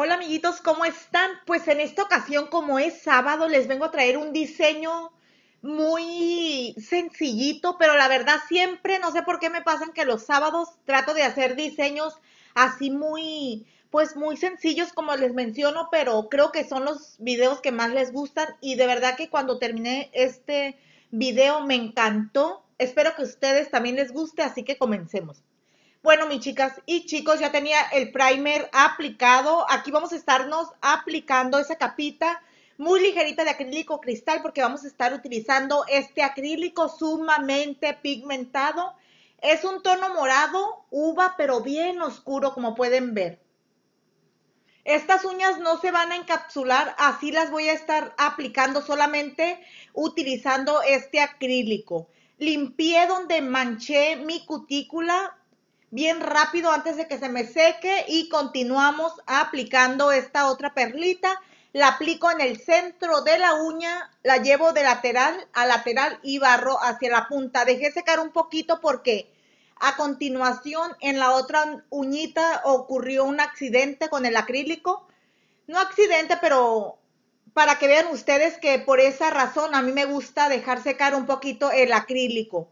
Hola amiguitos, ¿cómo están? Pues en esta ocasión, como es sábado, les vengo a traer un diseño muy sencillito, pero la verdad siempre, no sé por qué me pasan que los sábados trato de hacer diseños así muy, pues muy sencillos como les menciono, pero creo que son los videos que más les gustan y de verdad que cuando terminé este video me encantó. Espero que a ustedes también les guste, así que comencemos. Bueno, mis chicas y chicos, ya tenía el primer aplicado. Aquí vamos a estarnos aplicando esa capita muy ligerita de acrílico cristal porque vamos a estar utilizando este acrílico sumamente pigmentado. Es un tono morado, uva, pero bien oscuro, como pueden ver. Estas uñas no se van a encapsular, así las voy a estar aplicando solamente utilizando este acrílico. Limpié donde manché mi cutícula bien rápido antes de que se me seque y continuamos aplicando esta otra perlita. La aplico en el centro de la uña, la llevo de lateral a lateral y barro hacia la punta. Dejé secar un poquito porque a continuación en la otra uñita ocurrió un accidente con el acrílico. No accidente, pero para que vean ustedes que por esa razón a mí me gusta dejar secar un poquito el acrílico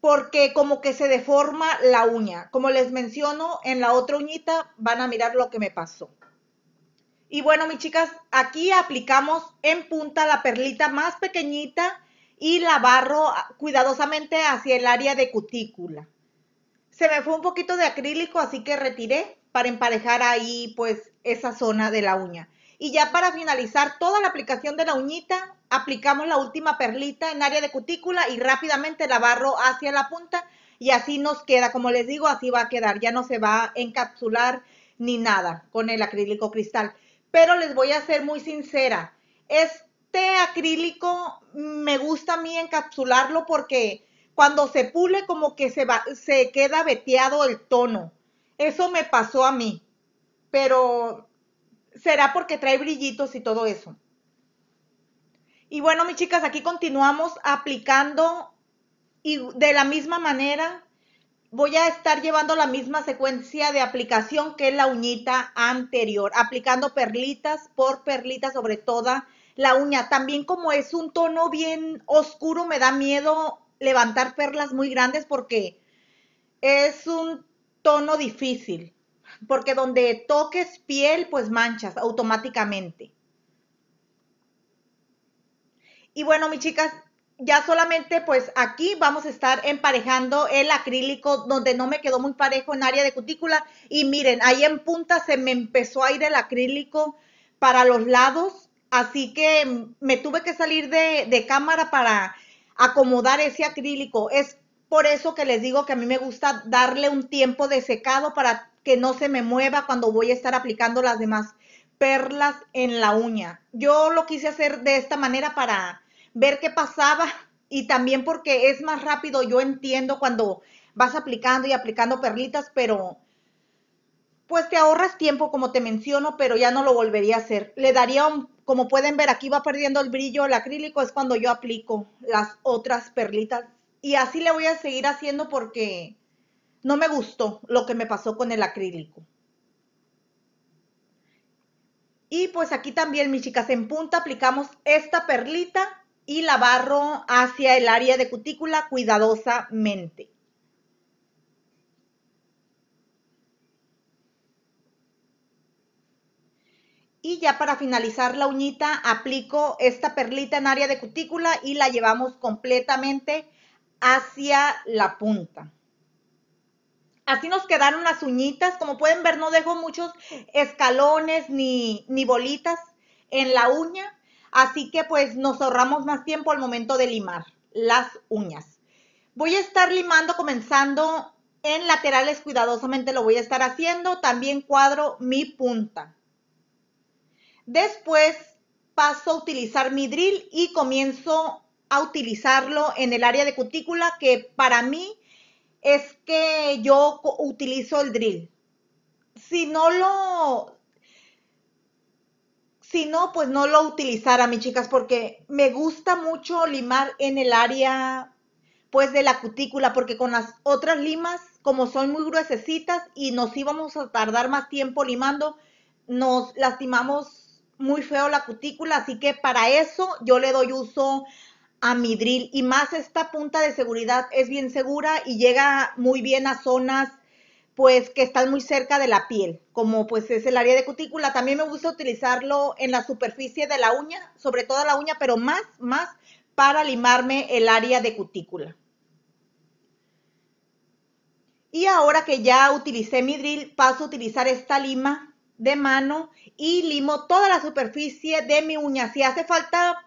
porque como que se deforma la uña. Como les menciono, en la otra uñita van a mirar lo que me pasó. Y bueno, mis chicas, aquí aplicamos en punta la perlita más pequeñita y la barro cuidadosamente hacia el área de cutícula. Se me fue un poquito de acrílico, así que retiré para emparejar ahí pues esa zona de la uña. Y ya para finalizar toda la aplicación de la uñita, aplicamos la última perlita en área de cutícula y rápidamente la barro hacia la punta y así nos queda, como les digo, así va a quedar, ya no se va a encapsular ni nada con el acrílico cristal. Pero les voy a ser muy sincera, este acrílico me gusta a mí encapsularlo porque cuando se pule como que se, se queda veteado el tono. Eso me pasó a mí, pero será porque trae brillitos y todo eso. Y bueno, mis chicas, aquí continuamos aplicando y de la misma manera voy a estar llevando la misma secuencia de aplicación que la uñita anterior, aplicando perlitas por perlitas sobre toda la uña. También como es un tono bien oscuro, me da miedo levantar perlas muy grandes porque es un tono difícil, porque donde toques piel, pues manchas automáticamente. Y bueno, mis chicas, ya solamente pues aquí vamos a estar emparejando el acrílico donde no me quedó muy parejo en área de cutícula y miren, ahí en punta se me empezó a ir el acrílico para los lados, así que me tuve que salir de, de cámara para acomodar ese acrílico. Es por eso que les digo que a mí me gusta darle un tiempo de secado para que no se me mueva cuando voy a estar aplicando las demás perlas en la uña. Yo lo quise hacer de esta manera para ver qué pasaba y también porque es más rápido, yo entiendo cuando vas aplicando y aplicando perlitas, pero pues te ahorras tiempo, como te menciono, pero ya no lo volvería a hacer. Le daría como pueden ver, aquí va perdiendo el brillo el acrílico, es cuando yo aplico las otras perlitas. Y así le voy a seguir haciendo porque no me gustó lo que me pasó con el acrílico. Y pues aquí también, mis chicas, en punta aplicamos esta perlita y la barro hacia el área de cutícula cuidadosamente. Y ya para finalizar la uñita, aplico esta perlita en área de cutícula y la llevamos completamente hacia la punta. Así nos quedaron las uñitas. Como pueden ver, no dejo muchos escalones ni, ni bolitas en la uña Así que pues nos ahorramos más tiempo al momento de limar las uñas. Voy a estar limando comenzando en laterales cuidadosamente lo voy a estar haciendo. También cuadro mi punta. Después paso a utilizar mi drill y comienzo a utilizarlo en el área de cutícula que para mí es que yo utilizo el drill. Si no lo, si no, pues no lo utilizara, mis chicas, porque me gusta mucho limar en el área, pues, de la cutícula, porque con las otras limas, como son muy gruesecitas y nos íbamos a tardar más tiempo limando, nos lastimamos muy feo la cutícula, así que para eso yo le doy uso a mi drill y más esta punta de seguridad es bien segura y llega muy bien a zonas pues que están muy cerca de la piel, como pues es el área de cutícula. También me gusta utilizarlo en la superficie de la uña, sobre toda la uña, pero más, más para limarme el área de cutícula. Y ahora que ya utilicé mi drill, paso a utilizar esta lima de mano y limo toda la superficie de mi uña. Si hace falta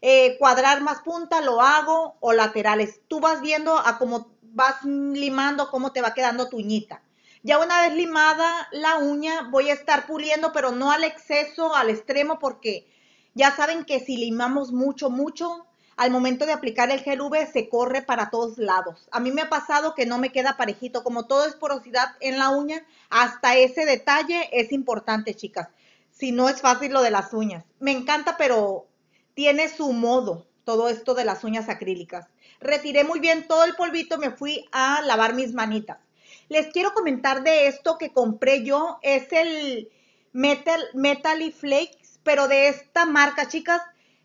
eh, cuadrar más punta, lo hago o laterales. Tú vas viendo a cómo vas limando, cómo te va quedando tu uñita. Ya una vez limada la uña, voy a estar puliendo, pero no al exceso, al extremo, porque ya saben que si limamos mucho, mucho, al momento de aplicar el gel V se corre para todos lados. A mí me ha pasado que no me queda parejito, como todo es porosidad en la uña, hasta ese detalle es importante, chicas. Si no es fácil lo de las uñas. Me encanta, pero tiene su modo todo esto de las uñas acrílicas. Retiré muy bien todo el polvito, me fui a lavar mis manitas. Les quiero comentar de esto que compré yo. Es el Metal, Metal y Flakes, pero de esta marca, chicas.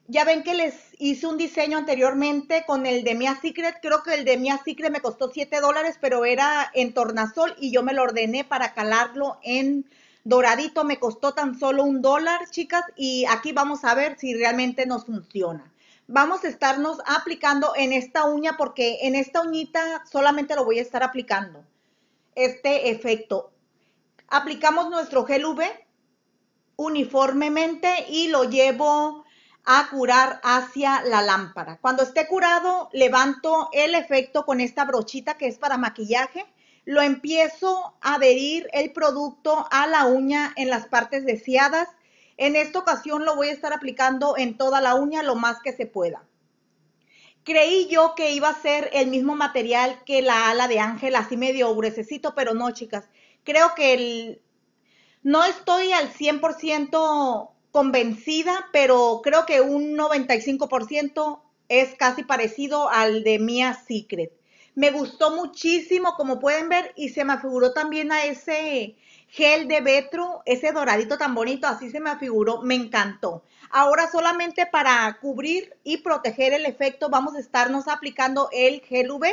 Ya ven que les hice un diseño anteriormente con el de Mia Secret. Creo que el de Mia Secret me costó 7 dólares, pero era en tornasol y yo me lo ordené para calarlo en doradito. Me costó tan solo un dólar, chicas. Y aquí vamos a ver si realmente nos funciona. Vamos a estarnos aplicando en esta uña porque en esta uñita solamente lo voy a estar aplicando este efecto. Aplicamos nuestro gel UV uniformemente y lo llevo a curar hacia la lámpara. Cuando esté curado, levanto el efecto con esta brochita que es para maquillaje. Lo empiezo a adherir el producto a la uña en las partes deseadas. En esta ocasión lo voy a estar aplicando en toda la uña lo más que se pueda creí yo que iba a ser el mismo material que la ala de ángel, así medio gruesecito, pero no, chicas. Creo que el... no estoy al 100% convencida, pero creo que un 95% es casi parecido al de Mia Secret. Me gustó muchísimo, como pueden ver, y se me afiguró también a ese gel de Vetro, ese doradito tan bonito, así se me afiguró, me encantó. Ahora solamente para cubrir y proteger el efecto vamos a estarnos aplicando el gel UV.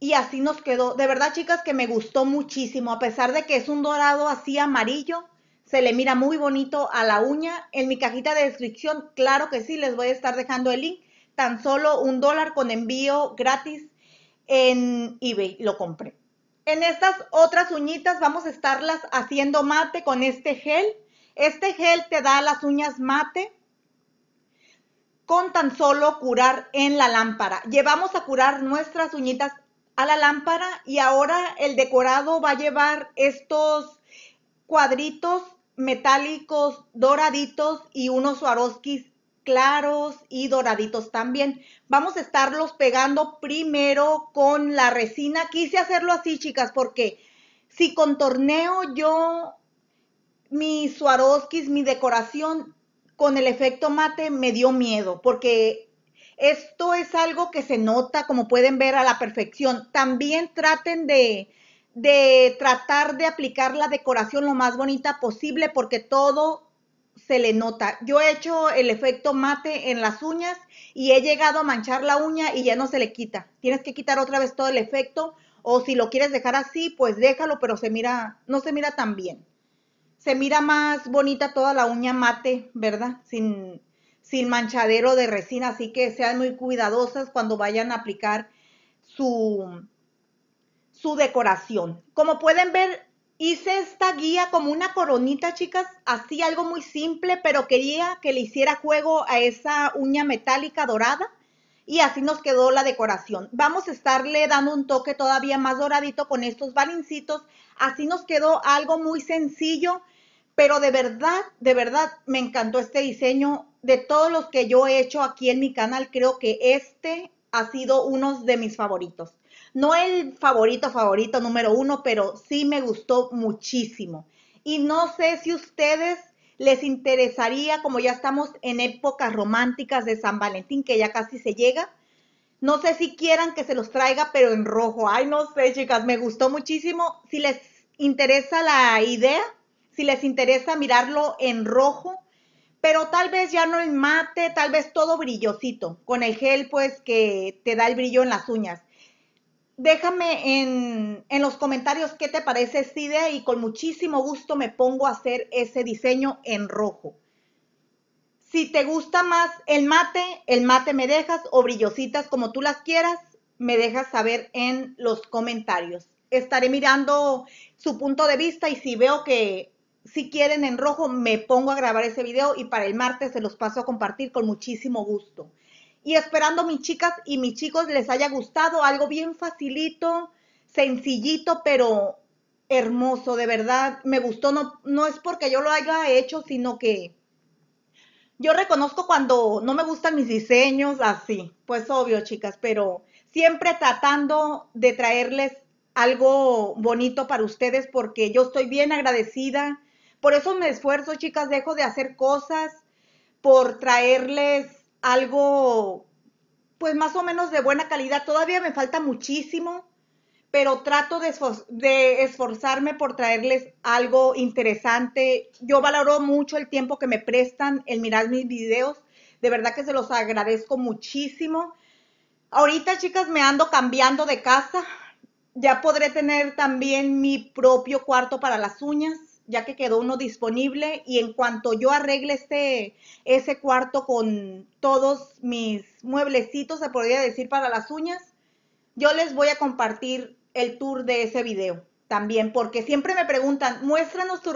Y así nos quedó. De verdad, chicas, que me gustó muchísimo. A pesar de que es un dorado así amarillo, se le mira muy bonito a la uña. En mi cajita de descripción, claro que sí, les voy a estar dejando el link. Tan solo un dólar con envío gratis en eBay. Lo compré. En estas otras uñitas vamos a estarlas haciendo mate con este gel. Este gel te da las uñas mate con tan solo curar en la lámpara. Llevamos a curar nuestras uñitas a la lámpara y ahora el decorado va a llevar estos cuadritos metálicos doraditos y unos Swarovskis claros y doraditos también. Vamos a estarlos pegando primero con la resina. Quise hacerlo así, chicas, porque si con yo mi Swarovskis, mi decoración con el efecto mate me dio miedo porque esto es algo que se nota, como pueden ver, a la perfección. También traten de, de tratar de aplicar la decoración lo más bonita posible porque todo se le nota. Yo he hecho el efecto mate en las uñas y he llegado a manchar la uña y ya no se le quita. Tienes que quitar otra vez todo el efecto o si lo quieres dejar así, pues déjalo, pero se mira no se mira tan bien se mira más bonita toda la uña mate, ¿verdad? Sin, sin manchadero de resina, así que sean muy cuidadosas cuando vayan a aplicar su, su decoración. Como pueden ver, hice esta guía como una coronita, chicas, así algo muy simple, pero quería que le hiciera juego a esa uña metálica dorada y así nos quedó la decoración. Vamos a estarle dando un toque todavía más doradito con estos balincitos. Así nos quedó algo muy sencillo pero de verdad, de verdad me encantó este diseño. De todos los que yo he hecho aquí en mi canal, creo que este ha sido uno de mis favoritos. No el favorito, favorito número uno, pero sí me gustó muchísimo. Y no sé si ustedes les interesaría, como ya estamos en épocas románticas de San Valentín, que ya casi se llega, no sé si quieran que se los traiga, pero en rojo. Ay, no sé, chicas, me gustó muchísimo. Si les interesa la idea, si les interesa mirarlo en rojo, pero tal vez ya no el mate, tal vez todo brillosito, con el gel pues que te da el brillo en las uñas. Déjame en, en los comentarios qué te parece esta idea y con muchísimo gusto me pongo a hacer ese diseño en rojo. Si te gusta más el mate, el mate me dejas o brillositas como tú las quieras, me dejas saber en los comentarios. Estaré mirando su punto de vista y si veo que si quieren en rojo, me pongo a grabar ese video y para el martes se los paso a compartir con muchísimo gusto. Y esperando mis chicas y mis chicos les haya gustado algo bien facilito, sencillito, pero hermoso, de verdad, me gustó, no, no es porque yo lo haya hecho, sino que yo reconozco cuando no me gustan mis diseños, así, pues obvio, chicas, pero siempre tratando de traerles algo bonito para ustedes porque yo estoy bien agradecida por eso me esfuerzo, chicas, dejo de hacer cosas por traerles algo, pues más o menos de buena calidad. Todavía me falta muchísimo, pero trato de, esforzarme por traerles algo interesante. Yo valoro mucho el tiempo que me prestan, el mirar mis videos. De verdad que se los agradezco muchísimo. Ahorita, chicas, me ando cambiando de casa. Ya podré tener también mi propio cuarto para las uñas ya que quedó uno disponible y en cuanto yo arregle este, ese cuarto con todos mis mueblecitos, se podría decir, para las uñas, yo les voy a compartir el tour de ese video también, porque siempre me preguntan, muéstranos tu,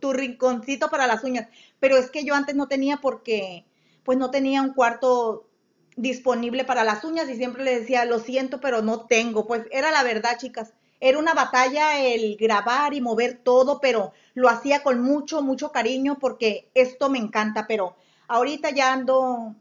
tu rinconcito para las uñas, pero es que yo antes no tenía porque pues no tenía un cuarto disponible para las uñas y siempre les decía, lo siento, pero no tengo, pues era la verdad, chicas. Era una batalla el grabar y mover todo, pero lo hacía con mucho, mucho cariño porque esto me encanta, pero ahorita ya ando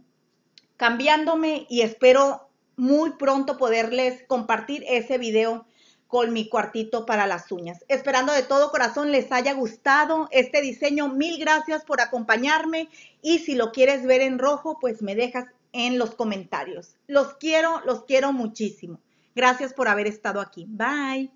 cambiándome y espero muy pronto poderles compartir ese video con mi cuartito para las uñas. Esperando de todo corazón les haya gustado este diseño. Mil gracias por acompañarme y si lo quieres ver en rojo, pues me dejas en los comentarios. Los quiero, los quiero muchísimo. Gracias por haber estado aquí. Bye.